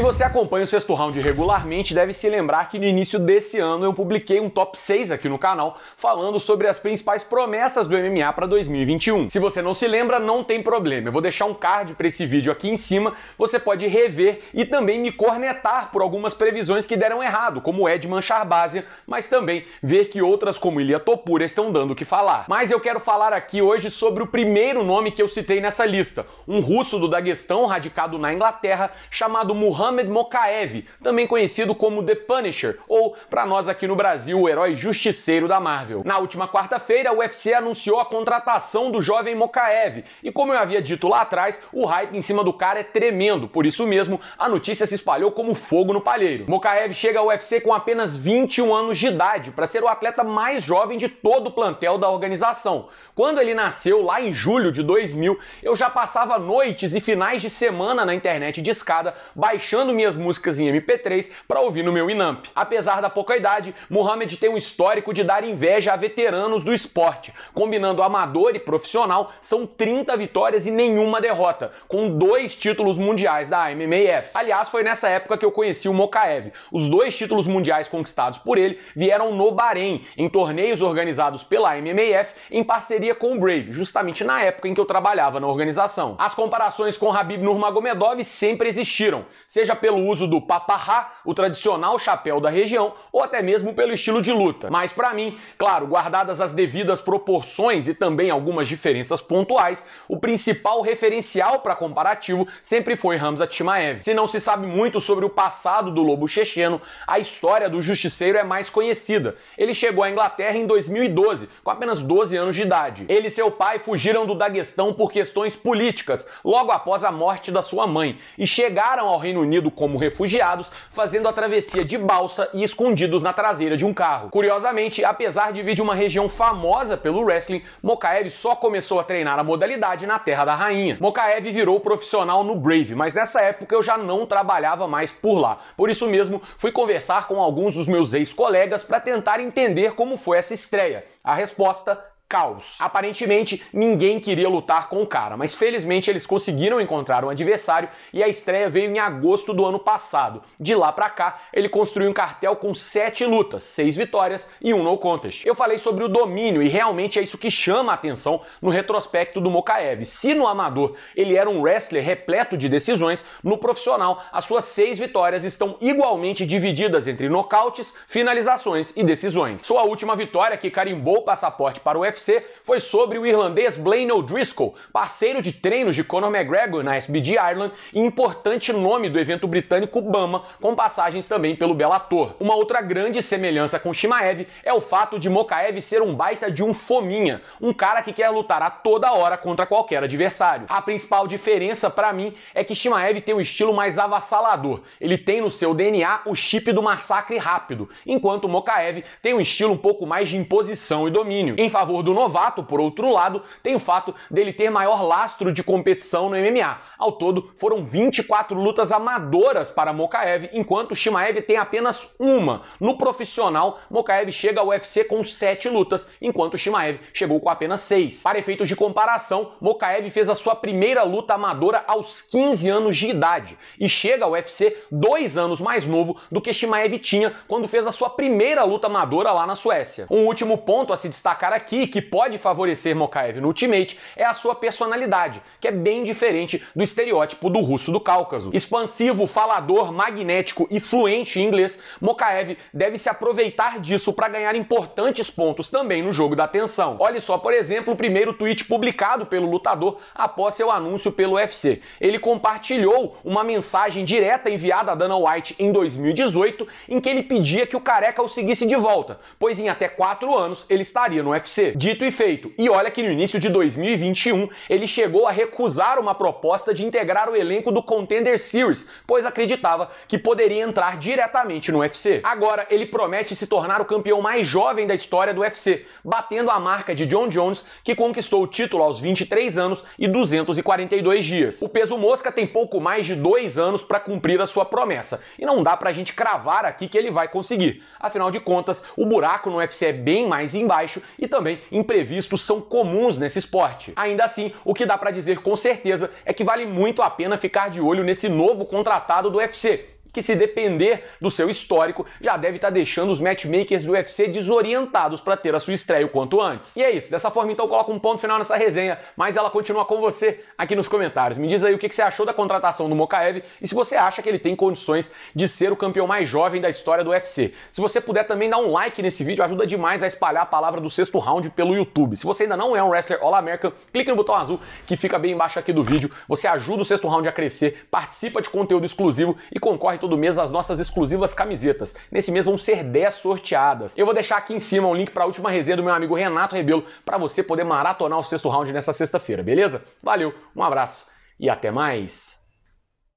Se você acompanha o sexto round regularmente, deve se lembrar que no início desse ano eu publiquei um top 6 aqui no canal falando sobre as principais promessas do MMA para 2021. Se você não se lembra, não tem problema. Eu vou deixar um card para esse vídeo aqui em cima. Você pode rever e também me cornetar por algumas previsões que deram errado, como Edman Charbazia, mas também ver que outras como Ilia Topura estão dando o que falar. Mas eu quero falar aqui hoje sobre o primeiro nome que eu citei nessa lista, um russo do Daguestão radicado na Inglaterra chamado Muhammad Mohamed Mokaev, também conhecido como The Punisher, ou, para nós aqui no Brasil, o herói justiceiro da Marvel. Na última quarta-feira, o UFC anunciou a contratação do jovem Mokaev, e como eu havia dito lá atrás, o hype em cima do cara é tremendo, por isso mesmo, a notícia se espalhou como fogo no palheiro. Mokaev chega ao UFC com apenas 21 anos de idade, para ser o atleta mais jovem de todo o plantel da organização. Quando ele nasceu, lá em julho de 2000, eu já passava noites e finais de semana na internet de escada, baixando baixando minhas músicas em MP3 para ouvir no meu Inamp. Apesar da pouca idade, Mohamed tem um histórico de dar inveja a veteranos do esporte. Combinando amador e profissional, são 30 vitórias e nenhuma derrota, com dois títulos mundiais da MMAF. Aliás, foi nessa época que eu conheci o Mokaev. Os dois títulos mundiais conquistados por ele vieram no Bahrein, em torneios organizados pela MMAF em parceria com o Brave, justamente na época em que eu trabalhava na organização. As comparações com Habib Nurmagomedov sempre existiram. Se seja pelo uso do paparrá, o tradicional chapéu da região, ou até mesmo pelo estilo de luta. Mas para mim, claro, guardadas as devidas proporções e também algumas diferenças pontuais, o principal referencial para comparativo sempre foi Ramza Timaev. Se não se sabe muito sobre o passado do lobo checheno, a história do justiceiro é mais conhecida. Ele chegou à Inglaterra em 2012, com apenas 12 anos de idade. Ele e seu pai fugiram do Daguestão por questões políticas, logo após a morte da sua mãe, e chegaram ao Reino Unido Unido como refugiados, fazendo a travessia de balsa e escondidos na traseira de um carro. Curiosamente, apesar de vir de uma região famosa pelo wrestling, Mokaev só começou a treinar a modalidade na Terra da Rainha. Mokaev virou profissional no Brave, mas nessa época eu já não trabalhava mais por lá. Por isso mesmo, fui conversar com alguns dos meus ex-colegas para tentar entender como foi essa estreia. A resposta caos. Aparentemente, ninguém queria lutar com o cara, mas felizmente eles conseguiram encontrar um adversário e a estreia veio em agosto do ano passado. De lá para cá, ele construiu um cartel com sete lutas, seis vitórias e um no contest. Eu falei sobre o domínio e realmente é isso que chama a atenção no retrospecto do Mokaev. Se no amador ele era um wrestler repleto de decisões, no profissional as suas seis vitórias estão igualmente divididas entre nocautes, finalizações e decisões. Sua última vitória que carimbou o passaporte para o UFC UFC foi sobre o irlandês Blaine O'Driscoll, parceiro de treinos de Conor McGregor na SBG Ireland e importante nome do evento britânico Bama, com passagens também pelo Bellator. Uma outra grande semelhança com Shimaev é o fato de Mokaev ser um baita de um fominha, um cara que quer lutar a toda hora contra qualquer adversário. A principal diferença para mim é que Shimaev tem um estilo mais avassalador. Ele tem no seu DNA o chip do massacre rápido, enquanto Mokaev tem um estilo um pouco mais de imposição e domínio. Em favor do do novato, por outro lado, tem o fato dele ter maior lastro de competição no MMA. Ao todo, foram 24 lutas amadoras para Mokaev, enquanto Shimaev tem apenas uma. No profissional, Mokaev chega ao UFC com 7 lutas, enquanto Shimaev chegou com apenas 6. Para efeitos de comparação, Mokaev fez a sua primeira luta amadora aos 15 anos de idade e chega ao UFC dois anos mais novo do que Shimaev tinha quando fez a sua primeira luta amadora lá na Suécia. Um último ponto a se destacar aqui que que pode favorecer Mokaev no Ultimate é a sua personalidade, que é bem diferente do estereótipo do russo do Cáucaso. Expansivo, falador, magnético e fluente em inglês, Mokaev deve se aproveitar disso para ganhar importantes pontos também no jogo da atenção. Olhe só, por exemplo, o primeiro tweet publicado pelo lutador após seu anúncio pelo UFC. Ele compartilhou uma mensagem direta enviada a Dana White em 2018 em que ele pedia que o careca o seguisse de volta, pois em até quatro anos ele estaria no UFC. De Dito e feito. E olha que no início de 2021 ele chegou a recusar uma proposta de integrar o elenco do Contender Series, pois acreditava que poderia entrar diretamente no UFC. Agora ele promete se tornar o campeão mais jovem da história do UFC, batendo a marca de John Jones, que conquistou o título aos 23 anos e 242 dias. O peso mosca tem pouco mais de dois anos para cumprir a sua promessa, e não dá pra gente cravar aqui que ele vai conseguir. Afinal de contas, o buraco no UFC é bem mais embaixo e também imprevistos são comuns nesse esporte. Ainda assim, o que dá para dizer com certeza é que vale muito a pena ficar de olho nesse novo contratado do UFC, que se depender do seu histórico, já deve estar tá deixando os matchmakers do UFC desorientados para ter a sua estreia o quanto antes. E é isso, dessa forma então eu coloco um ponto final nessa resenha, mas ela continua com você aqui nos comentários. Me diz aí o que, que você achou da contratação do Mokaev e se você acha que ele tem condições de ser o campeão mais jovem da história do UFC. Se você puder também dar um like nesse vídeo, ajuda demais a espalhar a palavra do sexto round pelo YouTube. Se você ainda não é um wrestler All American, clique no botão azul que fica bem embaixo aqui do vídeo. Você ajuda o sexto round a crescer, participa de conteúdo exclusivo e concorre todo mês as nossas exclusivas camisetas. Nesse mês vão ser 10 sorteadas. Eu vou deixar aqui em cima um link para a última resenha do meu amigo Renato Rebelo para você poder maratonar o sexto round nessa sexta-feira, beleza? Valeu, um abraço e até mais.